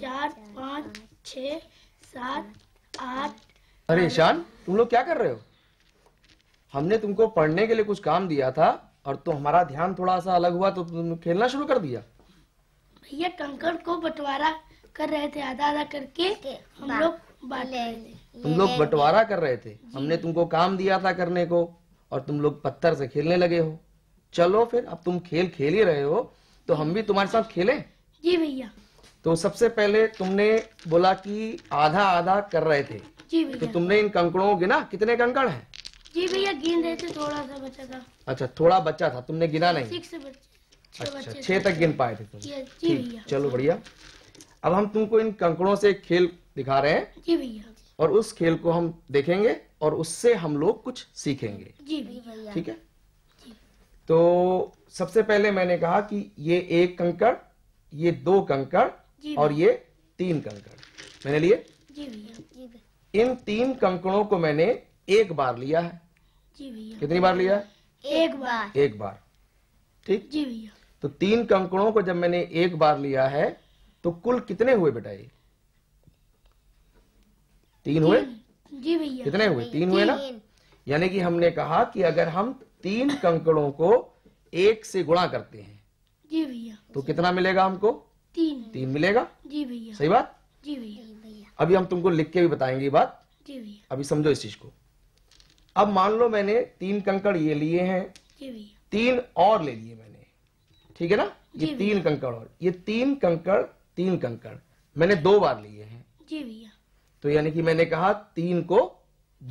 चार पाँच छ सात आठ अरे ईशान तुम लोग क्या कर रहे हो हमने तुमको पढ़ने के लिए कुछ काम दिया था और तो हमारा ध्यान थोड़ा सा अलग हुआ तो तुम खेलना शुरू कर दिया भैया कंकड़ को बंटवारा कर रहे थे आधा आधा करके हम लोग तुम लोग बंटवारा कर रहे थे हमने तुमको काम दिया था करने को और तुम लोग पत्थर से खेलने लगे हो चलो फिर अब तुम खेल खेल ही रहे हो तो हम भी तुम्हारे साथ खेले जी भैया तो सबसे पहले तुमने बोला कि आधा आधा कर रहे थे जी तो तुमने इन कंकड़ों को गिना कितने कंकड़ हैं जी भैया गिन रहे थे थोड़ा सा बचा था अच्छा थोड़ा बच्चा था तुमने गिना नहीं अच्छा छह तक गिन पाए थे चलो बढ़िया अब हम तुमको इन कंकड़ों से खेल दिखा रहे हैं जी भैया और उस खेल को हम देखेंगे और उससे हम लोग कुछ सीखेंगे जी भैया ठीक है तो सबसे पहले मैंने कहा कि ये एक कंकड़ ये दो कंकड़ और ये तीन कंकड़ मैंने लिए इन तीन कंकड़ों को मैंने एक बार लिया है जी कितनी बार लिया है एक बार एक बार ठीक जी भैया तो तीन कंकड़ों को जब मैंने एक बार लिया है तो कुल कितने हुए बेटा ये तीन हुए जी भैया कितने हुए तीन हुए ना यानी कि हमने कहा कि अगर हम तीन कंकड़ों को एक से गुणा करते हैं जी भैया तो कितना मिलेगा हमको तीन तीन मिलेगा जी भैया सही बात जी भैया अभी हम तुमको लिख के भी बताएंगे बात जी भैया अभी समझो इस चीज को अब मान लो मैंने तीन कंकड़ ये लिए हैं जी भैया तीन और ले लिए मैंने ठीक है ना ये तीन कंकड़ और ये तीन कंकड़ तीन कंकड़ मैंने दो बार लिए हैं जी भैया तो यानी कि मैंने कहा तीन को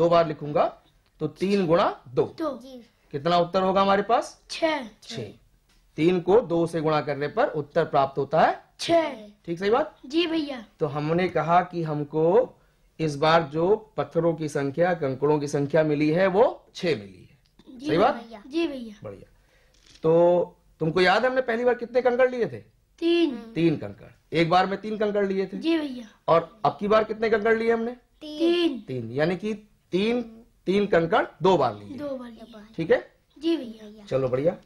दो बार लिखूंगा तो तीन गुणा दो कितना उत्तर होगा हमारे पास छ तीन को दो से गुणा करने पर उत्तर प्राप्त होता है छः ठीक सही बात जी भैया तो हमने कहा कि हमको इस बार जो पत्थरों की संख्या कंकड़ों की संख्या मिली है वो छह मिली है सही बात जी भैया बढ़िया तो तुमको याद है हमने पहली बार कितने कंकड़ लिए थे तीन तीन कंकड़ एक बार में तीन कंकड़ लिए थे जी भैया और अब की बार कितने कंकड़ लिए हमने तीन तीन यानी कि तीन तीन कंकड़ दो बार लिए दो बार ठीक है जी भैया चलो बढ़िया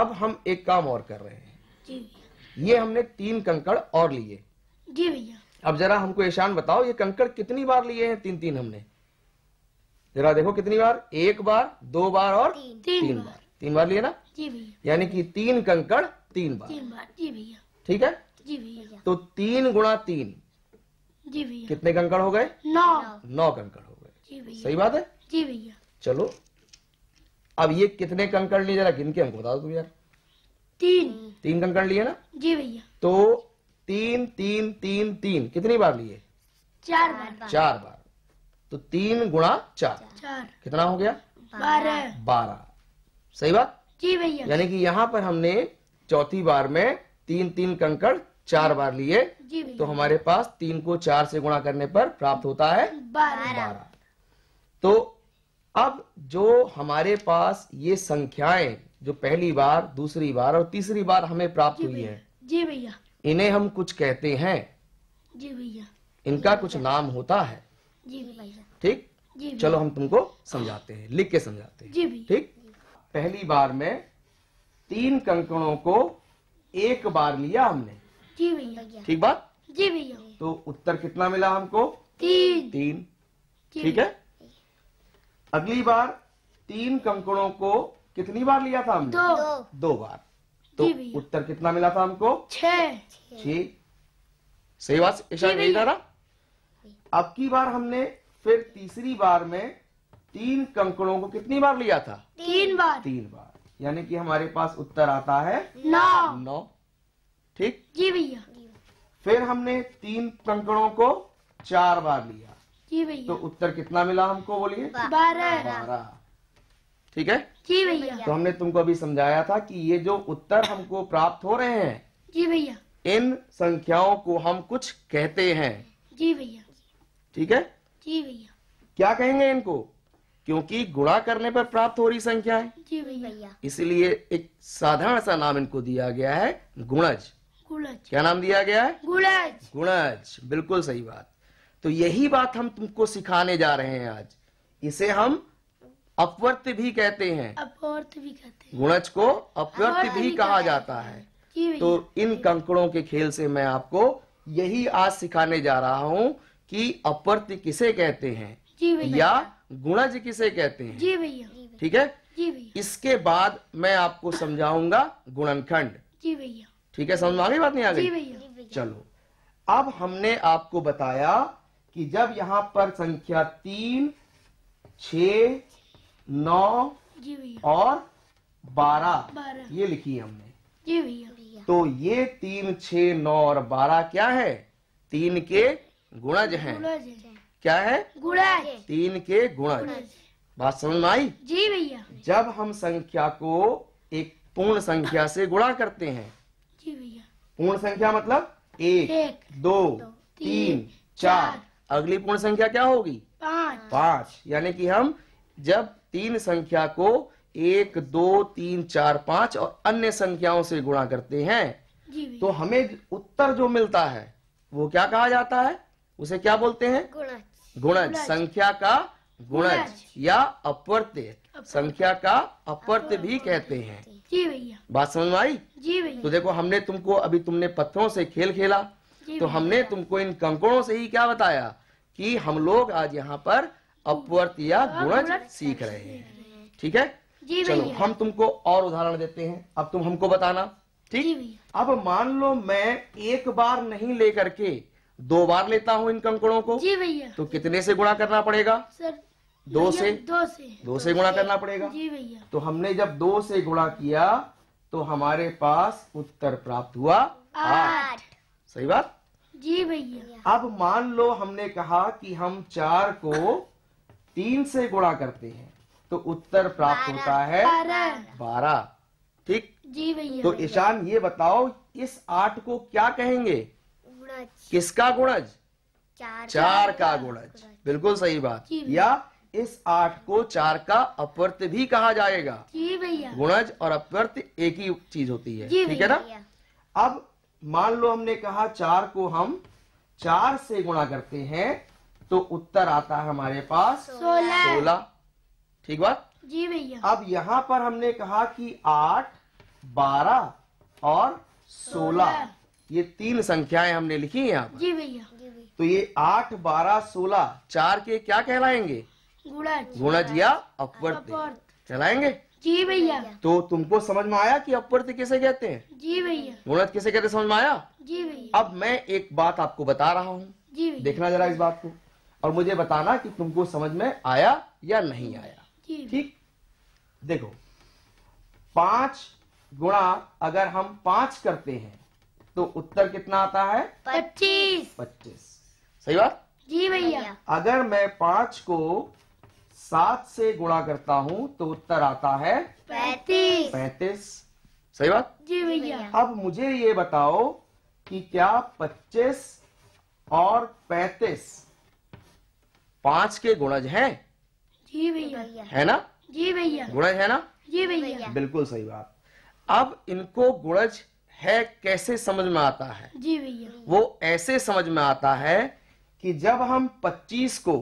अब हम एक काम और कर रहे हैं जी ये हमने तीन कंकड़ और लिए जी भैया अब जरा हमको ईशान बताओ ये कंकड़ कितनी बार लिए हैं तीन तीन हमने जरा देखो कितनी बार एक बार दो बार और तीन, तीन, तीन बार।, तीन बार लिए ना जी भैया यानी कि तीन कंकड़ तीन बार तीन बार जी भैया ठीक है जी भैया तो तीन गुणा तीन जी भैया कितने कंकड़ हो गए नौ नौ कंकड़ हो गए सही बात है जी भैया चलो अब ये कितने कंकड़ लिए जरा गिन के हमको बता दो तुम यार तीन तीन कंकड़ लिए ना जी भैया तो तीन तीन तीन तीन कितनी बार लिए चार बार चार बार तो तीन गुणा चार चार कितना हो गया बारह बारह सही बात जी भैया यानी कि यहाँ पर हमने चौथी बार में तीन तीन कंकड़ चार बार लिए तो हमारे पास तीन को चार से गुणा करने पर प्राप्त होता है बारह तो अब जो हमारे पास ये संख्याएं जो पहली बार दूसरी बार और तीसरी बार हमें प्राप्त हुई है जी भैया इन्हें हम कुछ कहते हैं जी भैया इनका कुछ नाम होता है जी भैया ठीक चलो हम तुमको समझाते हैं लिख के समझाते हैं जी ठीक पहली बार में तीन कंकड़ों को एक बार लिया हमने जी भैया ठीक बात जी भैया तो उत्तर कितना मिला हमको तीन तीन ठीक है अगली बार तीन कंकड़ों को कितनी बार लिया था हमने दो, दो बार तो उत्तर कितना मिला था हमको सही बात ईशान यही था अब की बार हमने फिर तीसरी बार में तीन कंकड़ों को कितनी बार लिया था तीन बार तीन बार यानी कि हमारे पास उत्तर आता है नौ नौ ठीक जी भैया फिर हमने तीन कंकड़ों को चार बार लिया जी भैया तो उत्तर कितना मिला हमको बोलिए बारह बारह ठीक है जी भैया तो हमने तुमको अभी समझाया था कि ये जो उत्तर हमको प्राप्त हो रहे हैं जी भैया इन संख्याओं को हम कुछ कहते हैं जी भैया ठीक है जी भैया क्या कहेंगे इनको क्योंकि गुणा करने पर प्राप्त हो रही संख्या है जी भैया इसलिए एक साधारण सा नाम इनको दिया गया है गुणज गुणज क्या नाम दिया गया है गुणज गुणज बिल्कुल सही बात तो यही बात हम तुमको सिखाने जा रहे हैं आज इसे हम अपवर्त भी कहते हैं अपवर्त भी कहते हैं गुणज को अपवर्त भी कहा जाता है तो इन कंकड़ों के खेल से मैं आपको यही आज सिखाने जा रहा हूँ कि अपवर्त किसे कहते हैं या गुणज किसे कहते हैं जी भैया ठीक है इसके बाद मैं आपको समझाऊंगा गुणनखंड जी भैया ठीक है समझ आगे बात नहीं आ गई चलो अब हमने आपको बताया कि जब यहाँ पर संख्या तीन छ नौ और बारह ये लिखी है हमने जी भैया तो ये तीन छ नौ और बारह क्या है तीन के गुणज हैं क्या है गुणज तीन के गुणज बात समझ में आई जी भैया जब हम संख्या को एक पूर्ण संख्या से गुणा करते हैं जी भैया पूर्ण संख्या मतलब एक, एक दो, दो तीन, चार अगली पूर्ण संख्या क्या होगी पांच पांच यानी कि हम जब तीन संख्या को एक दो तीन चार पांच और अन्य संख्याओं से गुणा करते हैं तो हमें उत्तर जो मिलता है वो क्या कहा जाता है उसे क्या बोलते हैं गुणज गुणज संख्या का गुणज या अपवर्त्य संख्या का अपवर्त्य भी कहते हैं जी भैया बात समझ में आई जी भैया तो देखो हमने तुमको अभी तुमने पत्थरों से खेल खेला तो हमने तुमको इन कंकड़ों से ही क्या बताया कि हम लोग आज यहाँ पर अपवर्त या हाँ, गुणज सीख रहे हैं ठीक है चलो हम तुमको और उदाहरण देते हैं अब तुम हमको बताना ठीक अब मान लो मैं एक बार नहीं लेकर के दो बार लेता हूँ इन कंकड़ों को जी भैया तो कितने से गुणा करना पड़ेगा सर दो से दो से दो से गुणा करना पड़ेगा जी भैया तो हमने जब दो से गुणा किया तो हमारे पास उत्तर प्राप्त हुआ आठ सही बात जी भैया अब मान लो हमने कहा कि हम चार को तीन से गुणा करते हैं तो उत्तर प्राप्त होता है बारह ठीक जी भैया तो ईशान ये बताओ इस आठ को क्या कहेंगे किसका गुणज चार, का गुणज बिल्कुल सही बात या इस आठ को चार का अपवर्त भी कहा जाएगा जी भैया गुणज और अपवर्त एक ही चीज होती है ठीक है ना अब मान लो हमने कहा चार को हम चार से गुणा करते हैं तो उत्तर आता है हमारे पास सोलह सोलह ठीक बात जी भैया अब यहाँ पर हमने कहा कि आठ बारह और सोलह ये तीन संख्याएं हमने लिखी हैं यहाँ जी भैया तो ये आठ बारह सोलह चार के क्या कहलाएंगे गुणज या अपवर्त चलाएंगे जी भैया तो तुमको समझ में आया कि अपवर्त कैसे कहते हैं जी भैया गुणत कैसे कहते समझ में आया जी भैया अब मैं एक बात आपको बता रहा हूँ देखना जरा इस बात को और मुझे बताना कि तुमको समझ में आया या नहीं आया ठीक देखो पांच गुणा अगर हम पांच करते हैं तो उत्तर कितना आता है पच्चीस पच्चीस सही बात जी भैया अगर मैं पांच को सात से गुणा करता हूं तो उत्तर आता है पैतीस पैतीस सही बात जी भैया अब मुझे ये बताओ कि क्या पच्चीस और पैतीस पांच के गुणज हैं जी भैया है ना जी भैया गुणज है ना जी भैया बिल्कुल सही बात अब इनको गुणज है कैसे समझ में आता है जी भैया वो ऐसे समझ में आता है कि जब हम 25 को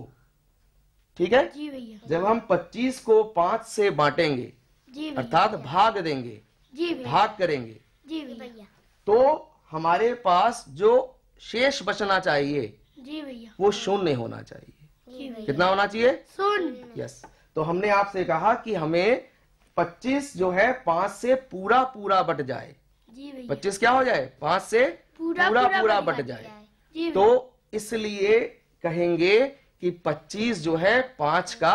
ठीक है जी भैया जब हम 25 को पांच से बांटेंगे अर्थात भाग देंगे जी भाग करेंगे जी भैया तो हमारे पास जो शेष बचना चाहिए जी भैया वो शून्य होना चाहिए कितना होना चाहिए शून्य यस तो हमने आपसे कहा कि हमें 25 जो है पांच से पूरा पूरा बट जाए पच्चीस क्या हो जाए पांच से पूरा पूरा, पूरा, पूरा बट जाए तो इसलिए कहेंगे कि 25 जो है पांच का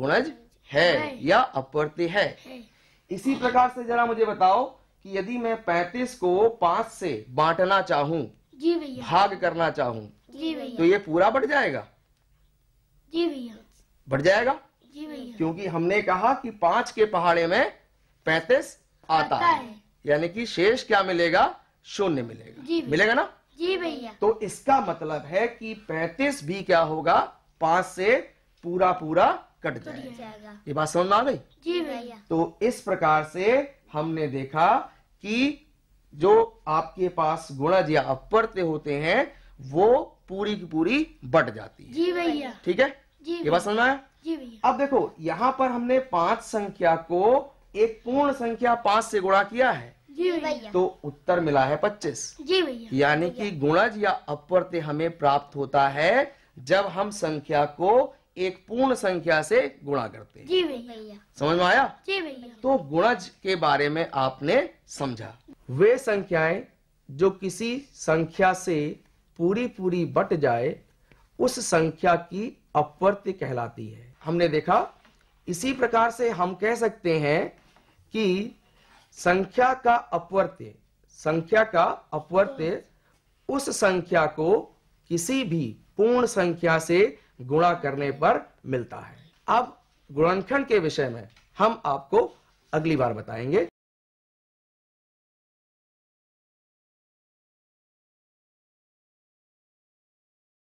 गुणज है या अपवर्ती है इसी प्रकार से जरा मुझे बताओ कि यदि मैं 35 को पांच से बांटना चाहूं भाग करना चाहूं तो ये पूरा बट जाएगा जी भैया बढ़ जाएगा जी भैया क्योंकि हमने कहा कि पांच के पहाड़े में पैंतीस आता, है, है। यानी कि शेष क्या मिलेगा शून्य मिलेगा जी मिलेगा ना जी भैया तो इसका मतलब है कि पैंतीस भी क्या होगा पांच से पूरा पूरा कट जाएगा ये बात समझ में आ गई जी भैया तो इस प्रकार से हमने देखा कि जो आपके पास गुणज या अपवर्त्य होते हैं वो पूरी की पूरी बट जाती है जी भैया ठीक है ये बात समझ में अब देखो यहाँ पर हमने पांच संख्या को एक पूर्ण संख्या पांच से गुणा किया है तो उत्तर मिला है पच्चीस यानी कि गुणज या अपवर्त्य हमें प्राप्त होता है जब हम संख्या को एक पूर्ण संख्या से गुणा करते हैं जी भैया समझ में आया जी भैया तो गुणज के बारे में आपने समझा वे संख्याएं जो किसी संख्या से पूरी पूरी बट जाए उस संख्या की अपवर्त्य कहलाती है हमने देखा इसी प्रकार से हम कह सकते हैं कि संख्या का अपवर्त्य संख्या का अपवर्त्य उस संख्या को किसी भी पूर्ण संख्या से गुणा करने पर मिलता है अब गुणनखंड के विषय में हम आपको अगली बार बताएंगे